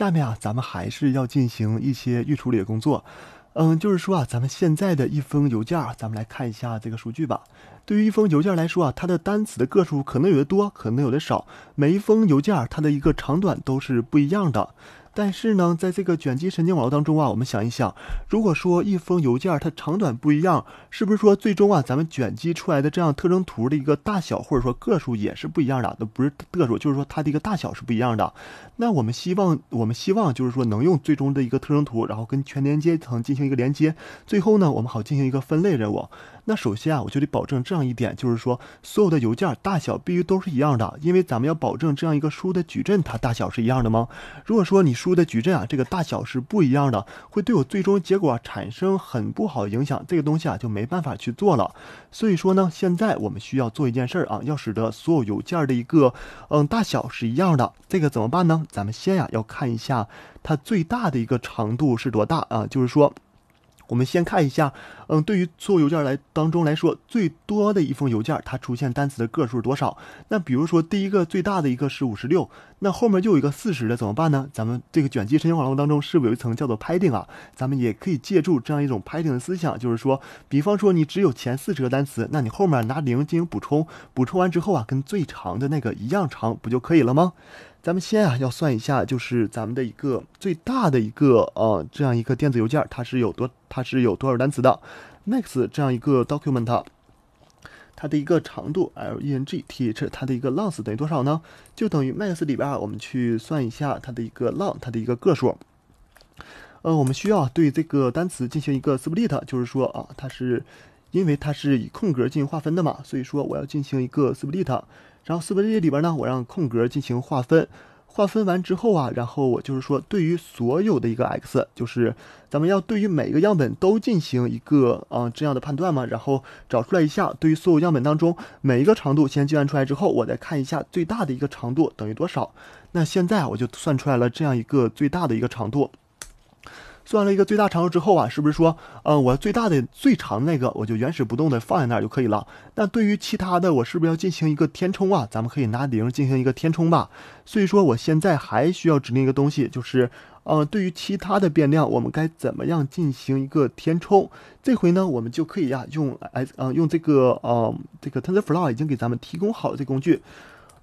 下面啊，咱们还是要进行一些预处理的工作。嗯，就是说啊，咱们现在的一封邮件，咱们来看一下这个数据吧。对于一封邮件来说啊，它的单词的个数可能有的多，可能有的少。每一封邮件，它的一个长短都是不一样的。但是呢，在这个卷积神经网络当中啊，我们想一想，如果说一封邮件它长短不一样，是不是说最终啊，咱们卷积出来的这样特征图的一个大小或者说个数也是不一样的，那不是个数，就是说它的一个大小是不一样的。那我们希望，我们希望就是说能用最终的一个特征图，然后跟全连接层进行一个连接，最后呢，我们好进行一个分类任务。那首先啊，我就得保证这样一点，就是说所有的邮件大小必须都是一样的，因为咱们要保证这样一个输入的矩阵它大小是一样的吗？如果说你输入的矩阵啊这个大小是不一样的，会对我最终结果产生很不好影响，这个东西啊就没办法去做了。所以说呢，现在我们需要做一件事儿啊，要使得所有邮件的一个嗯大小是一样的，这个怎么办呢？咱们先呀要看一下它最大的一个长度是多大啊，就是说。我们先看一下，嗯，对于所有邮件来当中来说，最多的一封邮件，它出现单词的个数是多少？那比如说，第一个最大的一个是五十六。那后面就有一个四十的怎么办呢？咱们这个卷积神经网络当中是不是有一层叫做 padding 啊？咱们也可以借助这样一种 padding 的思想，就是说，比方说你只有前四十个单词，那你后面拿零进行补充，补充完之后啊，跟最长的那个一样长，不就可以了吗？咱们先啊要算一下，就是咱们的一个最大的一个呃这样一个电子邮件，它是有多它是有多少单词的？next 这样一个 document。它的一个长度 l e n g t h，它的一个 length 等于多少呢？就等于 max 里边啊，我们去算一下它的一个 l o n g 它的一个个数。呃，我们需要对这个单词进行一个 split，就是说啊，它是因为它是以空格进行划分的嘛，所以说我要进行一个 split。然后 split 里边呢，我让空格进行划分。划分完之后啊，然后我就是说，对于所有的一个 x，就是咱们要对于每个样本都进行一个啊这样的判断嘛，然后找出来一下，对于所有样本当中每一个长度先计算出来之后，我再看一下最大的一个长度等于多少。那现在我就算出来了这样一个最大的一个长度。算了一个最大长度之后啊，是不是说，呃，我最大的最长那个我就原始不动的放在那儿就可以了？那对于其他的，我是不是要进行一个填充啊？咱们可以拿零进行一个填充吧。所以说，我现在还需要指定一个东西，就是，呃，对于其他的变量，我们该怎么样进行一个填充？这回呢，我们就可以呀，用 s，呃，用这个，呃，这个 TensorFlow 已经给咱们提供好了这工具。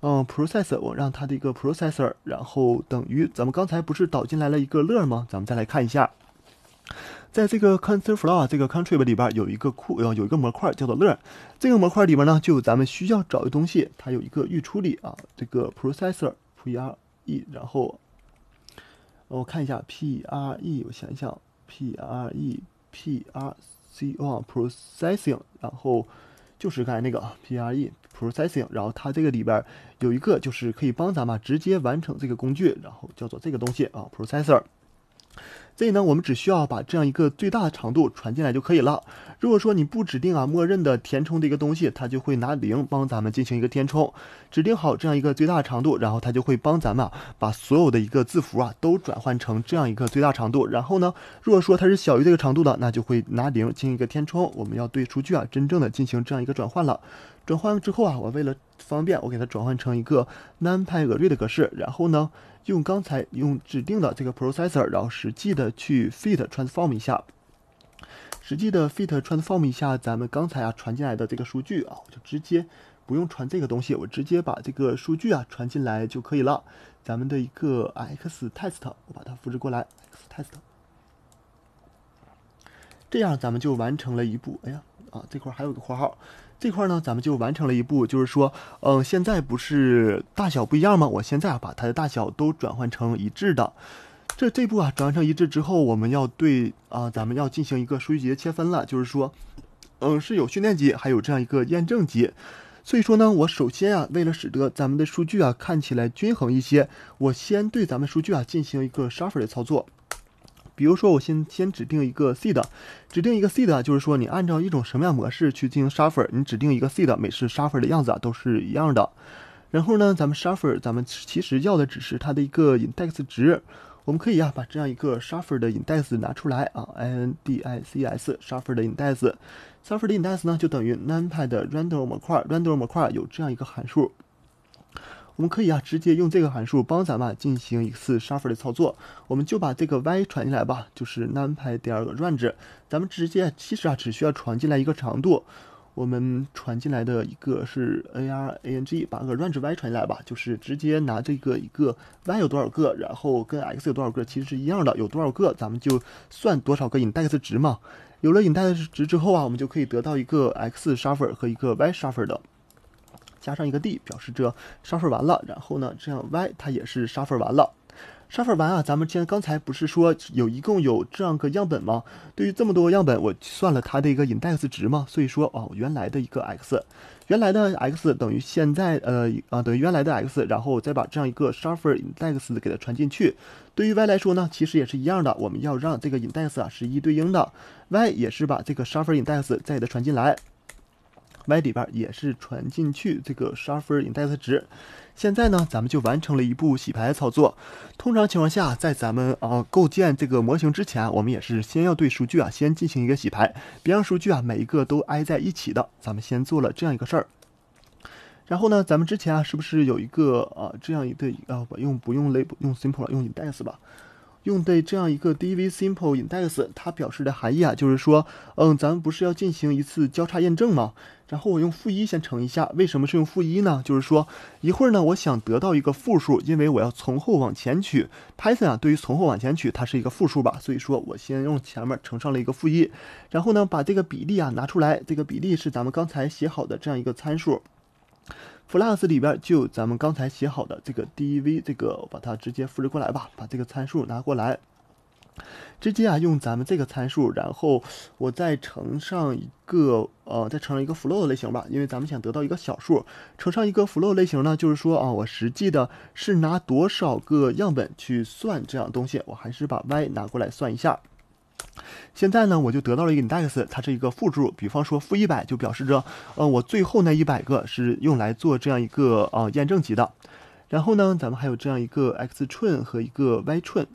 嗯，processor，我让它的一个 processor，然后等于咱们刚才不是导进来了一个乐吗？咱们再来看一下，在这个 c o n t r l e flow 这个 c o n t r i b 里边有一个库，有一个模块叫做乐。这个模块里边呢，就有咱们需要找的东西，它有一个预处理啊，这个 processor pre，然后我看一下 pre，我想一想 pre prepro processing，然后。就是刚才那个啊，pre processing，然后它这个里边有一个就是可以帮咱们直接完成这个工具，然后叫做这个东西啊，processor。所以呢，我们只需要把这样一个最大的长度传进来就可以了。如果说你不指定啊，默认的填充的一个东西，它就会拿零帮咱们进行一个填充。指定好这样一个最大长度，然后它就会帮咱们把所有的一个字符啊都转换成这样一个最大长度。然后呢，如果说它是小于这个长度的，那就会拿零进行一个填充。我们要对数据啊真正的进行这样一个转换了。转换之后啊，我为了方便，我给它转换成一个 NumPy a 瑞的格式。然后呢，用刚才用指定的这个 Processor，然后实际的。去 fit transform 一下，实际的 fit transform 一下咱们刚才啊传进来的这个数据啊，我就直接不用传这个东西，我直接把这个数据啊传进来就可以了。咱们的一个 x test，我把它复制过来 x test，这样咱们就完成了一步。哎呀，啊这块儿还有个括号，这块儿呢咱们就完成了一步，就是说，嗯，现在不是大小不一样吗？我现在啊把它的大小都转换成一致的。这这步啊，转换成一致之后，我们要对啊，咱们要进行一个数据集的切分了。就是说，嗯，是有训练集，还有这样一个验证集。所以说呢，我首先啊，为了使得咱们的数据啊看起来均衡一些，我先对咱们数据啊进行一个 shuffle 的操作。比如说，我先先指定一个 seed，指定一个 seed，啊，就是说你按照一种什么样模式去进行 shuffle，你指定一个 seed，每次 shuffle 的样子啊都是一样的。然后呢，咱们 shuffle，咱们其实要的只是它的一个 index 值。我们可以啊把这样一个 shuffle 的引带子拿出来啊，indices shuffle 的引带子，shuffle 的引带子呢就等于 numpy 的 r e n d e r 模块 r e n d e r 模块有这样一个函数，我们可以啊直接用这个函数帮咱们进行一次 shuffle 的操作，我们就把这个 y 传进来吧，就是 numpy 点个 g e 咱们直接其实啊只需要传进来一个长度。我们传进来的一个是 n r a n g，把个 r a n g e y 传进来吧，就是直接拿这个一个 y 有多少个，然后跟 x 有多少个其实是一样的，有多少个咱们就算多少个 d 带的值嘛。有了 d 带的值之后啊，我们就可以得到一个 x 沙分和一个 y 沙分的，加上一个 d 表示这 l 分完了，然后呢，这样 y 它也是 l 分完了。shuffle 完啊，咱们现在刚才不是说有一共有这样个样本吗？对于这么多样本，我算了它的一个 index 值嘛，所以说哦，原来的一个 x，原来的 x 等于现在呃啊等于原来的 x，然后再把这样一个 shuffle index 给它传进去。对于 y 来说呢，其实也是一样的，我们要让这个 index 啊是一对应的，y 也是把这个 shuffle index 再给它传进来。Y 里边也是传进去这个十二分 index 值，现在呢，咱们就完成了一步洗牌操作。通常情况下，在咱们啊构建这个模型之前，我们也是先要对数据啊先进行一个洗牌，别让数据啊每一个都挨在一起的。咱们先做了这样一个事儿。然后呢，咱们之前啊是不是有一个啊这样一对啊不用不用 label，用 simple，用 index 吧？用的这样一个 dv simple index，它表示的含义啊就是说，嗯，咱们不是要进行一次交叉验证吗？然后我用负一先乘一下，为什么是用负一呢？就是说一会儿呢，我想得到一个负数，因为我要从后往前取。Python 啊，对于从后往前取，它是一个负数吧？所以说我先用前面乘上了一个负一，然后呢，把这个比例啊拿出来，这个比例是咱们刚才写好的这样一个参数。plus 里边就咱们刚才写好的这个 dev 这个，我把它直接复制过来吧，把这个参数拿过来。直接啊，用咱们这个参数，然后我再乘上一个呃，再乘上一个 f l o w 的类型吧，因为咱们想得到一个小数。乘上一个 f l o w 类型呢，就是说啊，我实际的是拿多少个样本去算这样东西。我还是把 y 拿过来算一下。现在呢，我就得到了一个 index，它是一个负数，比方说负一百，就表示着呃，我最后那一百个是用来做这样一个啊验证集的。然后呢，咱们还有这样一个 x train 和一个 y train。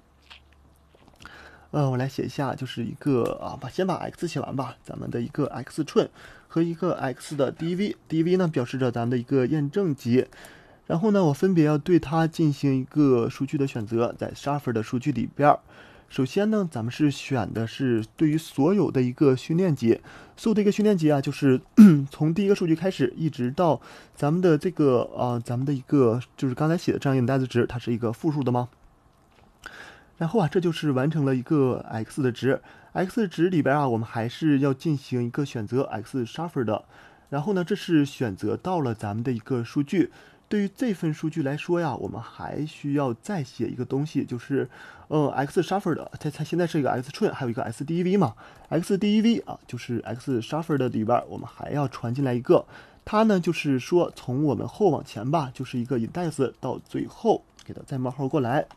呃，我来写一下，就是一个啊，把先把 x 写完吧。咱们的一个 x 寸和一个 x 的 dv，dv 呢表示着咱们的一个验证集。然后呢，我分别要对它进行一个数据的选择，在十二分的数据里边。首先呢，咱们是选的是对于所有的一个训练集，所有的一个训练集啊，就是 从第一个数据开始一直到咱们的这个啊，咱们的一个就是刚才写的这样一个单子值，它是一个负数的吗？然后啊，这就是完成了一个 x 的值，x 值里边啊，我们还是要进行一个选择 x shuffle 的。然后呢，这是选择到了咱们的一个数据。对于这份数据来说呀，我们还需要再写一个东西，就是，呃，x shuffle 的，它它现在是一个 x train，还有一个 x dev 嘛，x dev 啊，就是 x shuffle 的里边，我们还要传进来一个，它呢就是说从我们后往前吧，就是一个 index 到最后给它再冒号过来。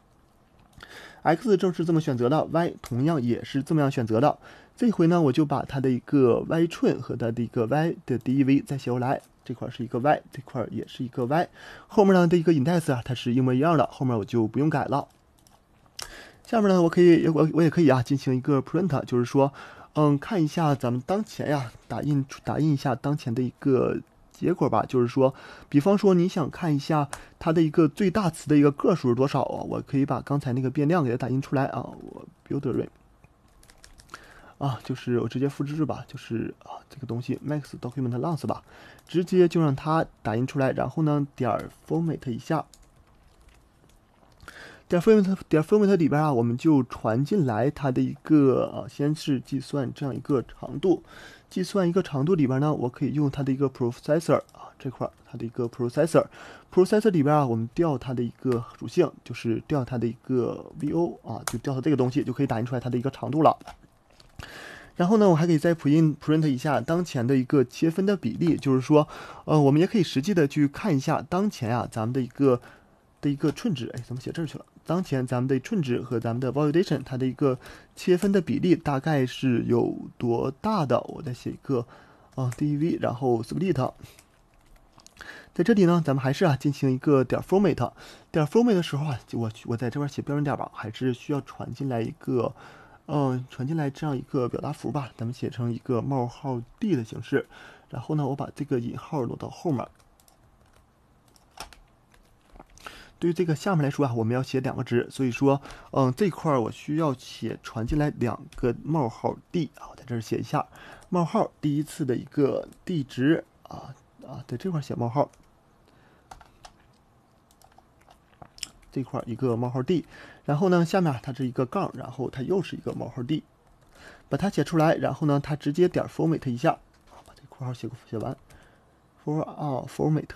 x 正是这么选择的，y 同样也是这么样选择的。这回呢，我就把它的一个 y 寸和它的一个 y 的 d e v 再写过来。这块是一个 y，这块也是一个 y。后面呢的一个 index 啊，它是一模一样的，后面我就不用改了。下面呢，我可以我我也可以啊，进行一个 print，就是说，嗯，看一下咱们当前呀，打印打印一下当前的一个。结果吧，就是说，比方说你想看一下它的一个最大词的一个个数是多少啊？我可以把刚才那个变量给它打印出来啊。我 b u i l d e r 啊，就是我直接复制吧，就是啊这个东西 max document l o n g s 吧，直接就让它打印出来。然后呢，点 format 一下，点 format，点 format 里边啊，我们就传进来它的一个啊，先是计算这样一个长度。计算一个长度里边呢，我可以用它的一个 processor 啊，这块儿它的一个 processor，processor 里边啊，我们调它的一个属性，就是调它的一个 vo 啊，就调它这个东西，就可以打印出来它的一个长度了。然后呢，我还可以再 print print 一下当前的一个切分的比例，就是说，呃，我们也可以实际的去看一下当前啊，咱们的一个的一个寸值，哎，怎么写这儿去了？当前咱们的寸值和咱们的 validation 它的一个切分的比例大概是有多大的？我再写一个啊，dv，e 然后 split。在这里呢，咱们还是啊进行一个点 format。点 format 的时候啊，就我我在这边写标准点吧，还是需要传进来一个嗯，传进来这样一个表达符吧。咱们写成一个冒号 d 的形式。然后呢，我把这个引号挪到后面。对于这个下面来说啊，我们要写两个值，所以说，嗯，这块儿我需要写传进来两个冒号 d 啊，我在这儿写一下冒号第一次的一个 d 值啊啊，在这块写冒号，这块一个冒号 d，然后呢，下面它是一个杠，然后它又是一个冒号 d，把它写出来，然后呢，它直接点 format 一下，把这括号写写完，for 啊 format。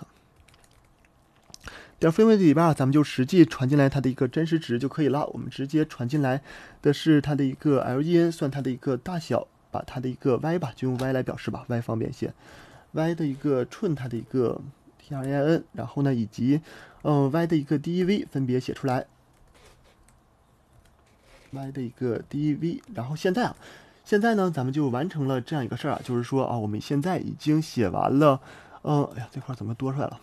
点分位里边啊，咱们就实际传进来它的一个真实值就可以了。我们直接传进来的是它的一个 len，算它的一个大小，把它的一个 y 吧，就用 y 来表示吧，y 方便些。y 的一个寸，它的一个 trin，然后呢，以及嗯，y 的一个 dv e 分别写出来。y 的一个 dv，e 然后现在啊，现在呢，咱们就完成了这样一个事儿啊，就是说啊，我们现在已经写完了。嗯，哎呀，这块怎么多出来了？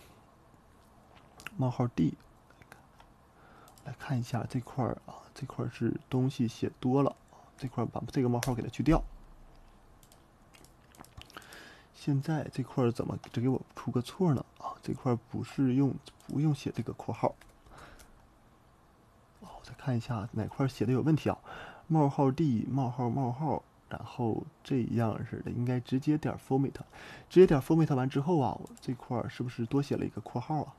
冒号 d，来看一下这块儿啊，这块儿是东西写多了这块把这个冒号给它去掉。现在这块怎么只给我出个错呢？啊，这块不是用不用写这个括号？好，再看一下哪块写的有问题啊？冒号 d 冒号冒号，然后这样式的应该直接点 format，直接点 format 完之后啊，我这块儿是不是多写了一个括号啊？